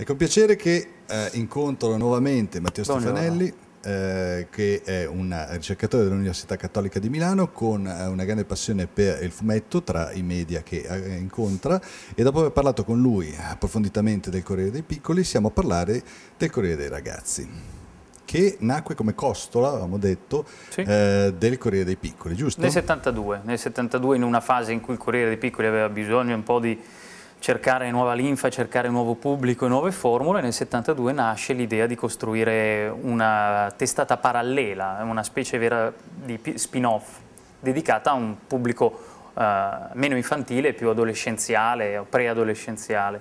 È con piacere che eh, incontro nuovamente Matteo Buongiorno. Stefanelli, eh, che è un ricercatore dell'Università Cattolica di Milano con eh, una grande passione per il fumetto tra i media che eh, incontra e dopo aver parlato con lui approfonditamente del Corriere dei Piccoli siamo a parlare del Corriere dei Ragazzi che nacque come costola, avevamo detto, sì. eh, del Corriere dei Piccoli, giusto? Nel 72, nel 72 in una fase in cui il Corriere dei Piccoli aveva bisogno un po' di cercare nuova linfa, cercare nuovo pubblico e nuove formule, nel 72 nasce l'idea di costruire una testata parallela, una specie vera di spin-off dedicata a un pubblico eh, meno infantile, più adolescenziale o preadolescenziale.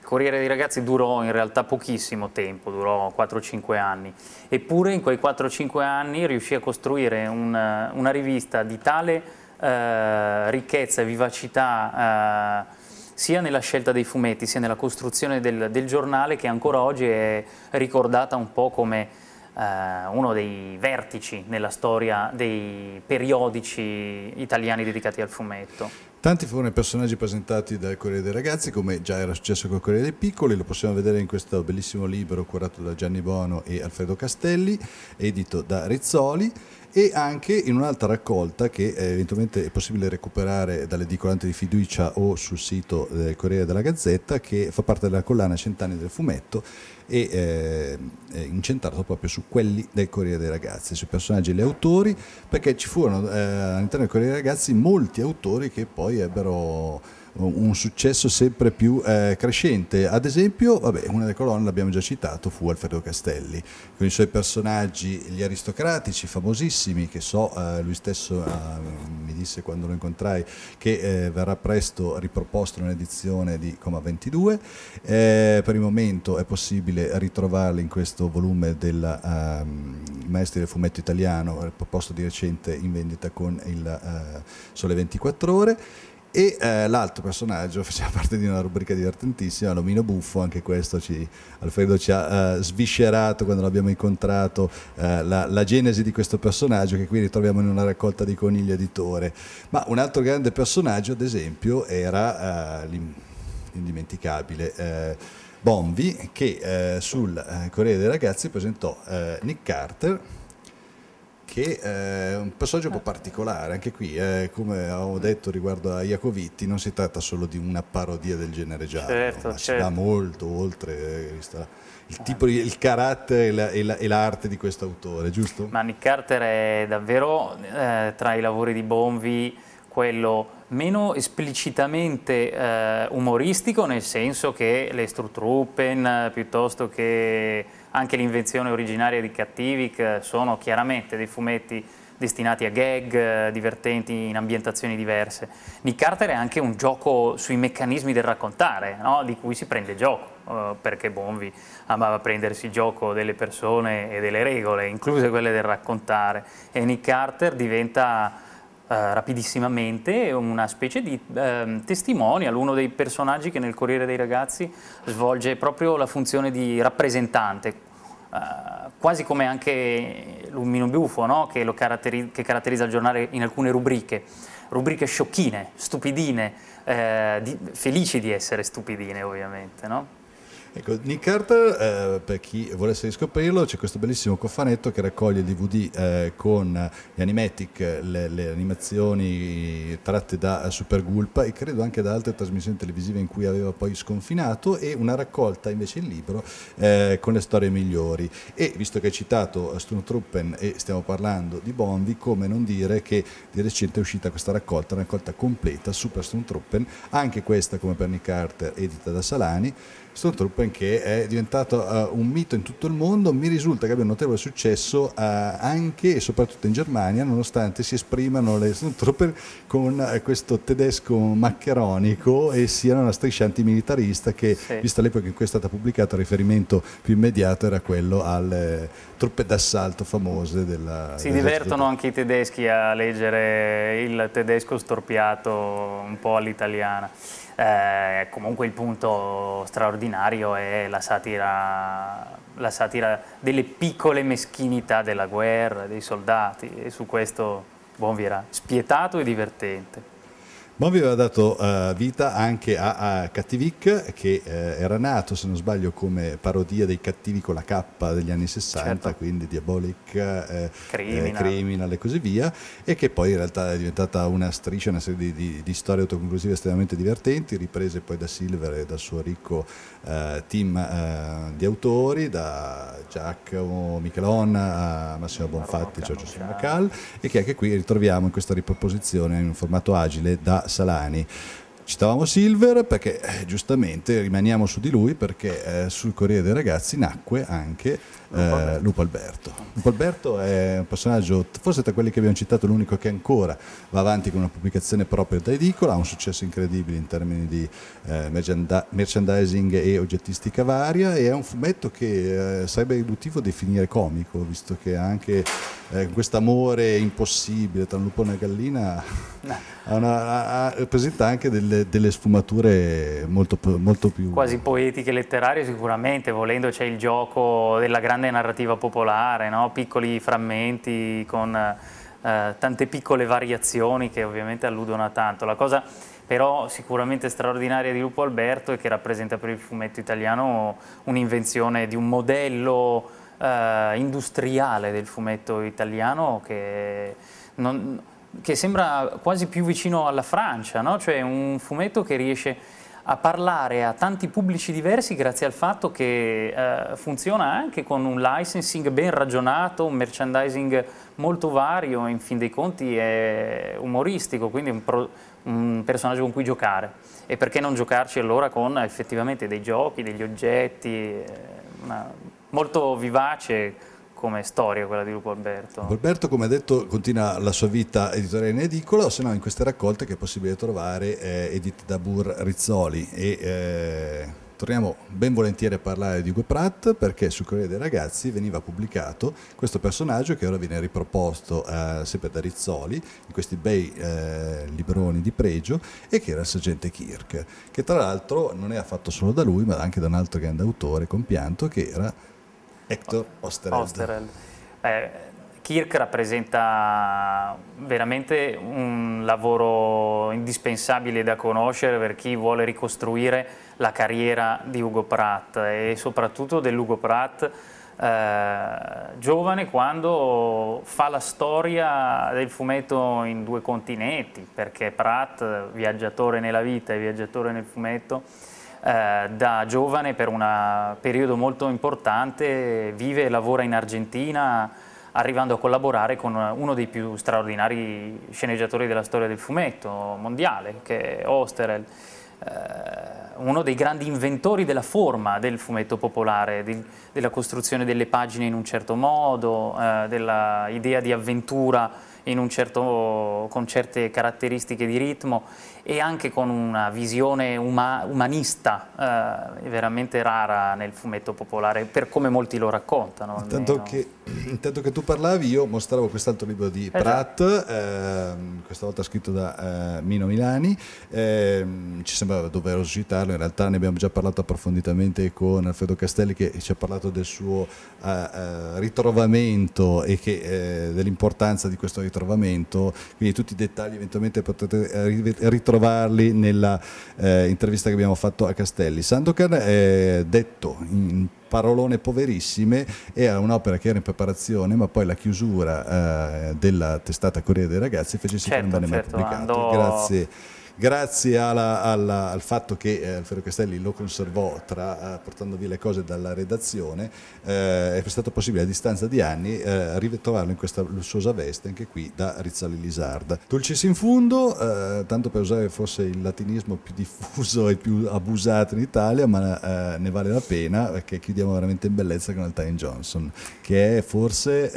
Il Corriere dei ragazzi durò in realtà pochissimo tempo, durò 4-5 anni, eppure in quei 4-5 anni riuscì a costruire una, una rivista di tale eh, ricchezza e vivacità eh, sia nella scelta dei fumetti, sia nella costruzione del, del giornale che ancora oggi è ricordata un po' come eh, uno dei vertici nella storia dei periodici italiani dedicati al fumetto. Tanti furono i personaggi presentati dal Corriere dei Ragazzi, come già era successo col Corriere dei Piccoli, lo possiamo vedere in questo bellissimo libro curato da Gianni Bono e Alfredo Castelli, edito da Rizzoli, e anche in un'altra raccolta che eh, eventualmente è possibile recuperare dall'edicolante di fiducia o sul sito del eh, Corriere della Gazzetta che fa parte della collana Cent'anni del fumetto e eh, è incentrato proprio su quelli del Corriere dei Ragazzi, sui personaggi e gli autori, perché ci furono eh, all'interno del Corriere dei Ragazzi molti autori che poi ebbero un successo sempre più eh, crescente. Ad esempio, vabbè, una delle colonne, l'abbiamo già citato, fu Alfredo Castelli, con i suoi personaggi, gli aristocratici famosissimi, che so, eh, lui stesso eh, mi disse quando lo incontrai che eh, verrà presto riproposto in un'edizione di Coma 22. Eh, per il momento è possibile ritrovarli in questo volume del ehm, maestri del fumetto italiano, eh, proposto di recente in vendita con il Sole 24 ore. E eh, l'altro personaggio faceva parte di una rubrica divertentissima, l'omino buffo, anche questo ci, Alfredo ci ha eh, sviscerato quando l'abbiamo incontrato, eh, la, la, genesi di questo personaggio che qui ritroviamo in una raccolta di conigli editore. Ma un altro grande personaggio, ad esempio, era eh, l'indimenticabile eh, Bombi che eh, sul Corriere dei Ragazzi presentò Nick Carter che è eh, un passaggio un po' certo. particolare, anche qui, eh, come ho detto riguardo a Iacovitti, non si tratta solo di una parodia del genere giallo, certo, ma certo. si va certo. molto oltre eh, il, eh. tipo, il carattere e, la, e, la, e l'arte di questo autore, giusto? Ma Nick Carter è davvero eh, tra i lavori di Bonvi quello meno esplicitamente eh, umoristico, nel senso che le Struttruppen piuttosto che anche l'invenzione originaria di Cattivic sono chiaramente dei fumetti destinati a gag eh, divertenti in ambientazioni diverse. Nick Carter è anche un gioco sui meccanismi del raccontare, no? di cui si prende gioco, eh, perché Bonvi amava prendersi gioco delle persone e delle regole, incluse quelle del raccontare, e Nick Carter diventa eh, rapidissimamente una specie di eh, testimonial, uno dei personaggi che nel Corriere dei Ragazzi svolge proprio la funzione di rappresentante, Uh, quasi come anche l'Ummino Bufo no? che, caratteri che, caratterizza il giornale in alcune rubriche, rubriche sciocchine, stupidine, eh, di felici di essere stupidine ovviamente. No? Ecco, Nick Carter, eh, per chi volesse riscoprirlo, c'è questo bellissimo cofanetto che raccoglie DVD eh, con gli animatic, le, le, animazioni tratte da Super Gulp e credo anche da altre trasmissioni televisive in cui aveva poi sconfinato e una raccolta invece in libro eh, con le storie migliori. E visto che hai citato Sturmtruppen e stiamo parlando di Bondi, come non dire che di recente è uscita questa raccolta, una raccolta completa, Super Sturmtruppen, anche questa come per Nick Carter, edita da Salani Stormtrooper che è diventato uh, un mito in tutto il mondo, mi risulta che abbia un notevole successo uh, anche e soprattutto in Germania, nonostante si esprimano le Stormtrooper con uh, questo tedesco maccheronico e siano una striscia antimilitarista che, sì. vista l'epoca in cui è stata pubblicata, il riferimento più immediato era quello alle truppe d'assalto famose della... Si divertono anche i tedeschi a leggere il tedesco storpiato un po' all'italiana eh, comunque il punto straordinario è la satira, la satira, delle piccole meschinità della guerra, dei soldati e su questo Bonvira, spietato e divertente ma aveva dato uh, vita anche a, a Cattivic che uh, era nato se non sbaglio come parodia dei cattivi con la K degli anni 60 certo. quindi Diabolic, eh, Criminal. Eh, Criminal. e così via e che poi in realtà è diventata una striscia, una serie di, di, di storie autoconclusive estremamente divertenti riprese poi da Silver e dal suo ricco uh, team di autori da Giacomo Michelon a Massimo Bonfatti, Giorgio Simacal e che anche qui ritroviamo in questa riproposizione in un formato agile da Salani. Citavamo Silver perché eh, giustamente rimaniamo su di lui perché eh, sul Corriere dei Ragazzi nacque anche eh, Lupo Alberto. Lupo Alberto è un personaggio, forse tra quelli che abbiamo citato, l'unico che ancora va avanti con una pubblicazione propria da edicola, ha un successo incredibile in termini di eh, merchandising e oggettistica varia e è un fumetto che eh, sarebbe ilutivo definire comico, visto che ha anche eh, questo amore impossibile tra un lupo e una gallina no. una, ha, ha, presenta anche delle, delle sfumature molto, molto più... Quasi poetiche, letterarie sicuramente, volendo c'è il gioco della grande grande narrativa popolare, no? piccoli frammenti con eh, tante piccole variazioni che ovviamente alludono a tanto. La cosa però sicuramente straordinaria di Lupo Alberto è che rappresenta per il fumetto italiano un'invenzione di un modello eh, industriale del fumetto italiano che, non, che, sembra quasi più vicino alla Francia, no? cioè un fumetto che riesce a parlare a tanti pubblici diversi grazie al fatto che eh, funziona anche con un licensing ben ragionato, un merchandising molto vario, in fin dei conti è umoristico, quindi un, pro, un personaggio con cui giocare. E perché non giocarci allora con effettivamente dei giochi, degli oggetti, eh, una, molto vivace, come storia quella di Lupo Alberto. Lupo Alberto, come ha detto, continua la sua vita editoriale in edicola, o se no in queste raccolte che è possibile trovare eh, edite da Burr Rizzoli. E, eh, torniamo ben volentieri a parlare di Ugo Pratt perché su Corriere dei Ragazzi veniva pubblicato questo personaggio che ora viene riproposto eh, sempre da Rizzoli in questi bei eh, libroni di pregio e che era il sergente Kirk, che tra l'altro non era fatto solo da lui ma anche da un altro grande autore compianto che era Hector Osterheld. Osterheld. Eh, Kirk rappresenta veramente un lavoro indispensabile da conoscere per chi vuole ricostruire la carriera di Ugo Pratt e soprattutto dell'Ugo Pratt eh, giovane quando fa la storia del fumetto in due continenti perché Pratt, viaggiatore nella vita e viaggiatore nel fumetto, eh, da giovane per un periodo molto importante, vive e lavora in Argentina, arrivando a collaborare con uno dei più straordinari sceneggiatori della storia del fumetto mondiale, che è Osterel, eh, uno dei grandi inventori della forma del fumetto popolare, della costruzione delle pagine in un certo modo, eh, dell'idea di avventura certo, con certe caratteristiche di ritmo e anche con una visione uma, umanista eh, veramente rara nel fumetto popolare, per come molti lo raccontano. Intanto che, intanto che, tu parlavi io mostravo quest'altro libro di eh Pratt, eh, questa volta scritto da eh, Mino Milani, ehm, ci sembrava doveroso citarlo, in realtà ne abbiamo già parlato approfonditamente con Alfredo Castelli che ci ha parlato del suo eh, eh, ritrovamento e dell'importanza di questo ritrovamento ritrovamento, quindi tutti i dettagli eventualmente potete eh, ritrovarli nella eh, intervista che abbiamo fatto a Castelli. Sandokan è detto in parolone poverissime e un'opera che era in preparazione ma poi la chiusura eh, della testata Corriere dei Ragazzi fece sì certo, che non certo, venne certo, mai pubblicato andò... grazie grazie alla, alla, al fatto che eh, Alfredo Castelli lo conservò tra, eh, portando via le cose dalla redazione, eh, è stato possibile a distanza di anni eh, ritrovarlo in questa lussuosa veste anche qui da Rizzoli Lisarda. Dulcis in fundo, eh, tanto per usare forse il latinismo più diffuso e più abusato in Italia, ma eh, ne vale la pena perché chiudiamo veramente in bellezza con Altain Johnson, che è forse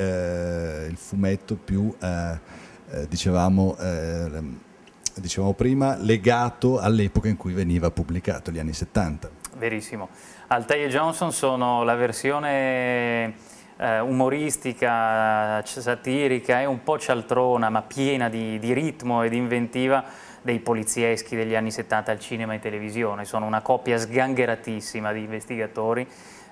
il fumetto più... Eh, dicevamo, eh, dicevamo prima, legato all'epoca in cui veniva pubblicato, gli anni 70. Verissimo. Altai e Johnson sono la versione eh, umoristica, satirica e un po' cialtrona, ma piena di, di ritmo e di inventiva dei polizieschi degli anni 70 al cinema e televisione. Sono una coppia sgangheratissima di investigatori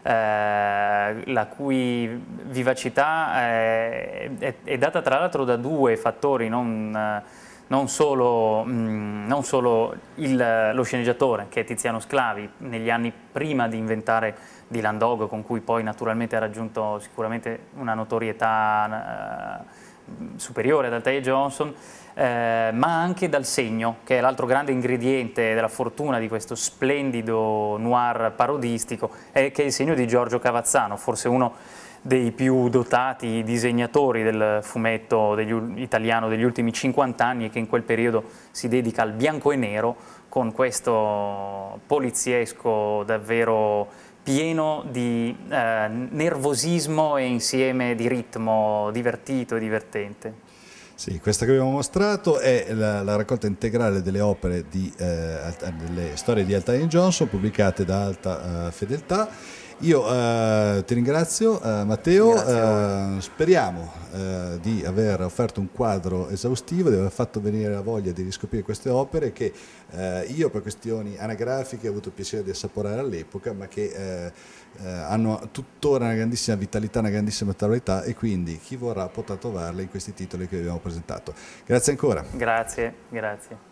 eh, la cui vivacità eh, è, è, data tra l'altro da due fattori non, eh, non solo, mh, mm, non solo il, lo sceneggiatore che è Tiziano Sclavi negli anni prima di inventare Dylan Dog con cui poi naturalmente ha raggiunto sicuramente una notorietà eh, superiore ad Altair Johnson eh, ma anche dal segno che è l'altro grande ingrediente della fortuna di questo splendido noir parodistico è eh, che è il segno di Giorgio Cavazzano forse uno dei più dotati disegnatori del fumetto degli, italiano degli ultimi 50 anni e che in quel periodo si dedica al bianco e nero con questo poliziesco davvero pieno di eh, nervosismo e insieme di ritmo divertito e divertente. Sì, questa che abbiamo mostrato è la, la raccolta integrale delle opere di, eh, delle storie di Altair Johnson pubblicate da Alta eh, Fedeltà io uh, ti ringrazio uh, Matteo, uh, speriamo di aver offerto un quadro esaustivo, di aver fatto venire la voglia di riscoprire queste opere che io per questioni anagrafiche ho avuto il piacere di assaporare all'epoca, ma che hanno tuttora una grandissima vitalità, una grandissima maturità e quindi chi vorrà potrà trovarle in questi titoli che vi abbiamo presentato. Grazie ancora. Grazie, grazie.